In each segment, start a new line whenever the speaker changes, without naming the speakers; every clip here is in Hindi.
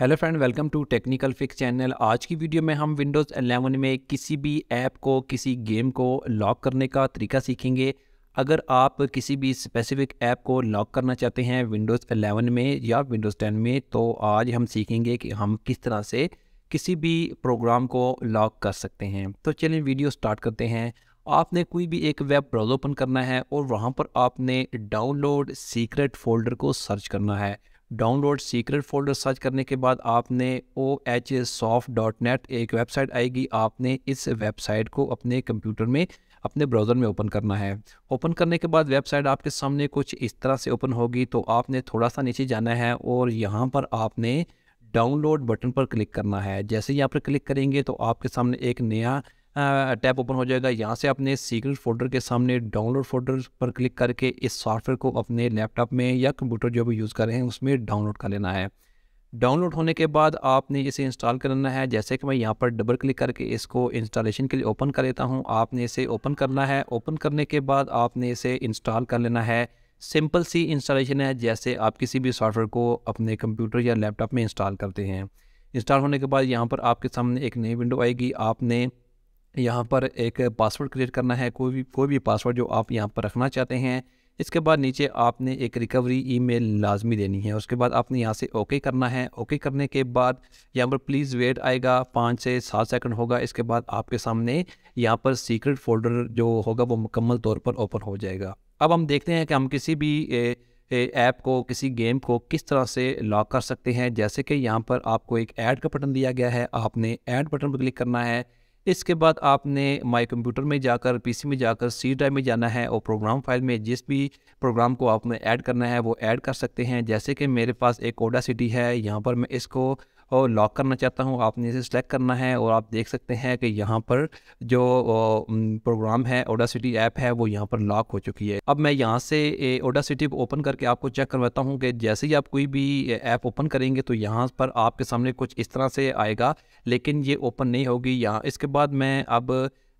hello friend welcome to technical fix channel आज की वीडियो में हम विंडोज़ 11 में किसी भी ऐप को किसी गेम को लॉक करने का तरीका सीखेंगे अगर आप किसी भी स्पेसिफिक ऐप को लॉक करना चाहते हैं विंडोज़ 11 में या विंडोज़ 10 में तो आज हम सीखेंगे कि हम किस तरह से किसी भी प्रोग्राम को लॉक कर सकते हैं तो चलिए वीडियो स्टार्ट करते हैं आपने कोई भी एक वेब ब्राउज ओपन करना है और वहाँ पर आपने डाउनलोड सीक्रेट फोल्डर को सर्च करना है डाउनलोड सीक्रेट फोल्डर सर्च करने के बाद आपने O H soft dot net एक वेबसाइट आएगी आपने इस वेबसाइट को अपने कंप्यूटर में अपने ब्राउज़र में ओपन करना है ओपन करने के बाद वेबसाइट आपके सामने कुछ इस तरह से ओपन होगी तो आपने थोड़ा सा नीचे जाना है और यहाँ पर आपने डाउनलोड बटन पर क्लिक करना है जैसे ही यहाँ पर क्लिक करेंगे तो आपके सामने एक नया टैप ओपन हो जाएगा यहाँ से आपने सीक्रेट फोल्डर के सामने डाउनलोड फोल्डर पर क्लिक करके इस सॉफ्टवेयर को अपने लैपटॉप में या कंप्यूटर जो भी यूज़ कर रहे हैं उसमें डाउनलोड कर लेना है डाउनलोड होने के बाद आपने इसे इंस्टॉल करना है जैसे कि मैं यहाँ पर डबल क्लिक करके इसको इंस्टॉलेशन के लिए ओपन कर लेता हूँ आपने इसे ओपन करना है ओपन करने के बाद आपने इसे इंस्टॉल कर लेना है सिंपल सी इंस्टॉलेशन है जैसे आप किसी भी सॉफ्टवेयर को अपने कंप्यूटर या लैपटॉप में इंस्टॉल करते हैं इंस्टॉल होने के बाद यहाँ पर आपके सामने एक नई विंडो आएगी आपने यहाँ पर एक पासवर्ड क्रिएट करना है कोई भी कोई भी पासवर्ड जो आप यहाँ पर रखना चाहते हैं इसके बाद नीचे आपने एक रिकवरी ईमेल लाजमी देनी है उसके बाद आपने यहाँ से ओके करना है ओके करने के बाद यहाँ पर प्लीज़ वेट आएगा पाँच से सात सेकंड होगा इसके बाद आपके सामने यहाँ पर सीक्रेट फोल्डर जो होगा वो मुकम्मल तौर पर ओपन हो जाएगा अब हम देखते हैं कि हम किसी भी ऐप को किसी गेम को किस तरह से लॉक कर सकते हैं जैसे कि यहाँ पर आपको एक ऐड का बटन दिया गया है आपने ऐड बटन पर क्लिक करना है इसके बाद आपने माई कंप्यूटर में जाकर पीसी में जाकर सी ड्राइव में जाना है और प्रोग्राम फाइल में जिस भी प्रोग्राम को आपने ऐड करना है वो ऐड कर सकते हैं जैसे कि मेरे पास एक ओडा सिटी है यहाँ पर मैं इसको और लॉक करना चाहता हूँ आपने इसे सेलेक्ट करना है और आप देख सकते हैं कि यहाँ पर जो प्रोग्राम है ओडा सिटी ऐप है वो यहाँ पर लॉक हो चुकी है अब मैं यहाँ से ओडा सिटी ओपन करके आपको चेक करवाता हूँ कि जैसे ही आप कोई भी ऐप ओपन करेंगे तो यहाँ पर आपके सामने कुछ इस तरह से आएगा लेकिन ये ओपन नहीं होगी यहाँ इसके बाद मैं अब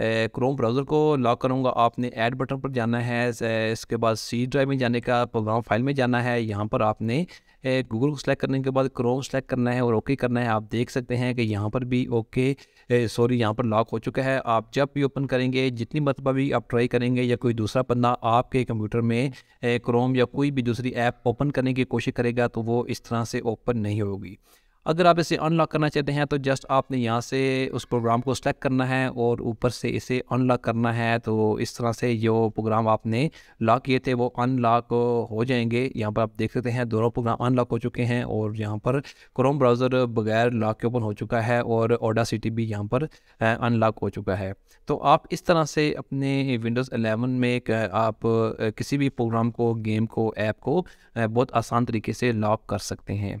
क्रोम ब्राउज़र को लॉक करूँगा आपने ऐड बटन पर जाना है इसके बाद सी ड्राइव में जाने का प्रोग्राम फाइल में जाना है यहाँ पर आपने गूगल को सेलेक्ट करने के बाद क्रोम सेलेक्ट करना है और ओके करना है आप देख सकते हैं कि यहाँ पर भी ओके सॉरी यहाँ पर लॉक हो चुका है आप जब भी ओपन करेंगे जितनी मरतबा भी आप ट्राई करेंगे या कोई दूसरा पन्ना आपके कंप्यूटर में क्रोम या कोई भी दूसरी ऐप ओपन करने की कोशिश करेगा तो वो इस तरह से ओपन नहीं होगी अगर आप इसे अनलॉक करना चाहते हैं तो जस्ट आपने यहाँ से उस प्रोग्राम को सेलेक्ट करना है और ऊपर से इसे अनलॉक करना है तो इस तरह से जो प्रोग्राम आपने लॉक किए थे वो अनलॉक हो जाएंगे यहाँ पर आप देख सकते हैं दोनों प्रोग्राम अनलॉक हो चुके हैं और यहाँ पर क्रोम ब्राउज़र बगैर लॉक के ओपन हो चुका है और ओडा सिटी भी यहाँ पर अनलॉक हो चुका है तो आप इस तरह से अपने विंडोज़ एलेवन में आप किसी भी प्रोग्राम को गेम को ऐप को बहुत आसान तरीके से लॉक कर सकते हैं